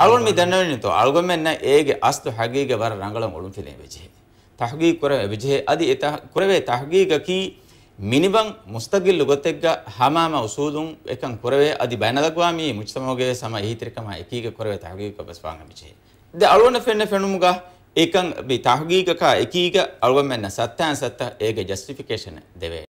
අලුවන් මිදන්නවනි තෝ අල්ගොමෙන්න ඒගේ අස්තු හගීගේ වර රංගලම් ඔළුම් ෆිලේ වෙජේ තහගී කුර වෙජේ අදි එත කුරවේ තහගීගකි මිනිබන් මුස්තගිල්ලු ගොතෙක්ග හමාම උසූදුන් එකන් කුරවේ අදි බැනදක්වාමී මුච්තමෝගේ සම ඒහිතරකම එකීග කුරවේ තහගීක බස්වාංග මිජේ ද අලුවන ෆෙන්න ෆෙනුමුගා ඒකන් බි තහගීකකා එකීග අලුවන් මෙන්න සත්තයන් සත්ත ඒගේ ජස්ටිෆිකේෂන දෙවේ